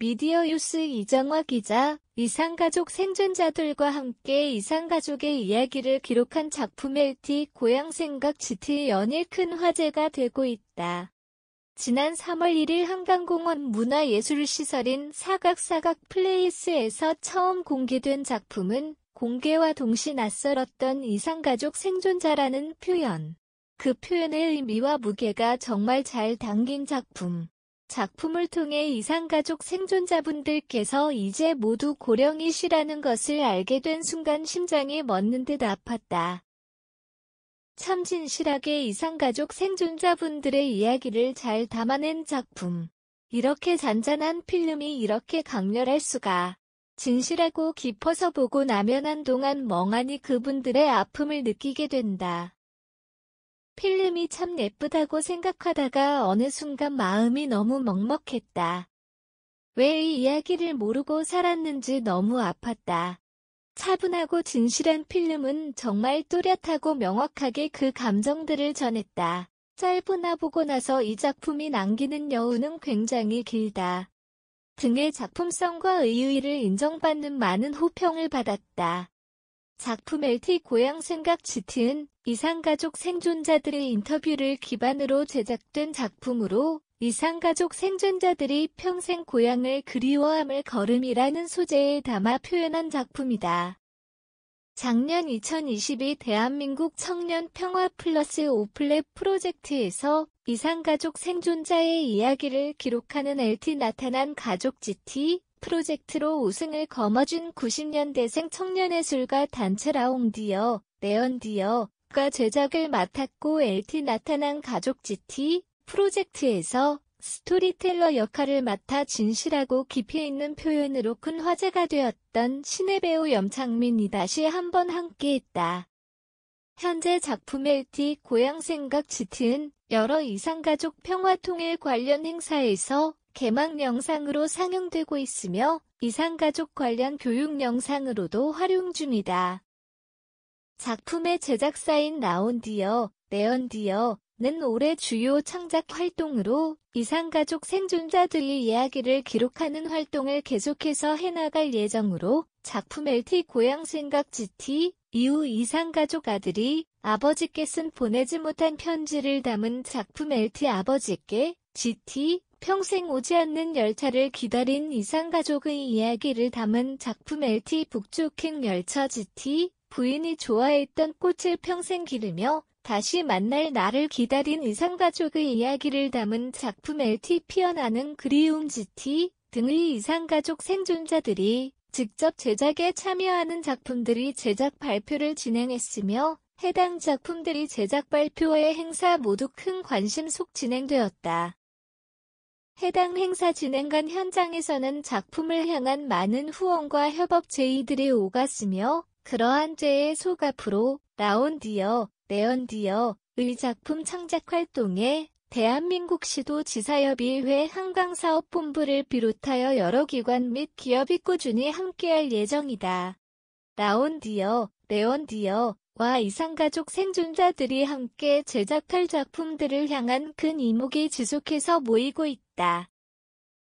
미디어 뉴스 이정화 기자, 이상가족 생존자들과 함께 이상가족의 이야기를 기록한 작품 LT 고향생각 GT 연일 큰 화제가 되고 있다. 지난 3월 1일 한강공원 문화예술시설인 사각사각 플레이스에서 처음 공개된 작품은 공개와 동시 낯설었던 이상가족 생존자라는 표현. 그 표현의 의미와 무게가 정말 잘 담긴 작품. 작품을 통해 이상가족 생존자분들께서 이제 모두 고령이시라는 것을 알게 된 순간 심장이 멎는 듯 아팠다. 참 진실하게 이상가족 생존자분들의 이야기를 잘 담아낸 작품. 이렇게 잔잔한 필름이 이렇게 강렬할 수가. 진실하고 깊어서 보고 나면 한동안 멍하니 그분들의 아픔을 느끼게 된다. 필름이 참 예쁘다고 생각하다가 어느 순간 마음이 너무 먹먹했다. 왜 이 이야기를 모르고 살았는지 너무 아팠다. 차분하고 진실한 필름은 정말 또렷하고 명확하게 그 감정들을 전했다. 짧으나 보고 나서 이 작품이 남기는 여운은 굉장히 길다. 등의 작품성과 의의를 인정받는 많은 호평을 받았다. 작품 LT 고향 생각 짙은 이상가족 생존자들의 인터뷰를 기반으로 제작된 작품으로 이상가족 생존자들이 평생 고향을 그리워함을 걸음이라는 소재에 담아 표현한 작품이다. 작년 2022 대한민국 청년 평화 플러스 오플랩 프로젝트에서 이상가족 생존자의 이야기를 기록하는 LT 나타난 가족 GT 프로젝트로 우승을 거머쥔 90년대생 청년예술가 단체 라옹디어, 네언디어가 제작을 맡았고 LT 나타난 가족 GT 프로젝트에서 스토리텔러 역할을 맡아 진실하고 깊이 있는 표현으로 큰 화제가 되었던 신의 배우 염창민이 다시 한번 함께했다. 현재 작품 LT 고향생각 GT은 여러 이상가족 평화통일 관련 행사에서 개막 영상으로 상영되고 있으며 이상가족 관련 교육 영상으로도 활용 중이다. 작품의 제작사인 나온디어, 네언디어는 올해 주요 창작 활동으로 이상가족 생존자들의 이야기를 기록하는 활동을 계속해서 해나갈 예정으로 작품 LT 고향생각 GT 이후 이상가족 아들이 아버지께 쓴 보내지 못한 편지를 담은 작품 LT 아버지께 GT 평생 오지 않는 열차를 기다린 이상 가족의 이야기를 담은 작품 LT 북쪽행 열차 GT 부인이 좋아했던 꽃을 평생 기르며 다시 만날 나를 기다린 이상 가족의 이야기를 담은 작품 LT 피어나는 그리움 GT 등의 이상 가족 생존자들이 직접 제작에 참여하는 작품들이 제작 발표를 진행했으며 해당 작품들이 제작 발표회 행사 모두 큰 관심 속 진행되었다. 해당 행사 진행관 현장에서는 작품을 향한 많은 후원과 협업 제의들이 오갔으며 그러한 제의 소가프로 라온디어, 레온디어 의 작품 창작 활동에 대한민국 시도 지사협의회 한강사업본부를 비롯하여 여러 기관 및 기업이 꾸준히 함께할 예정이다. 라온디어, 레온디어 와 이상가족 생존자들이 함께 제작할 작품들을 향한 큰 이목이 지속해서 모이고 있다.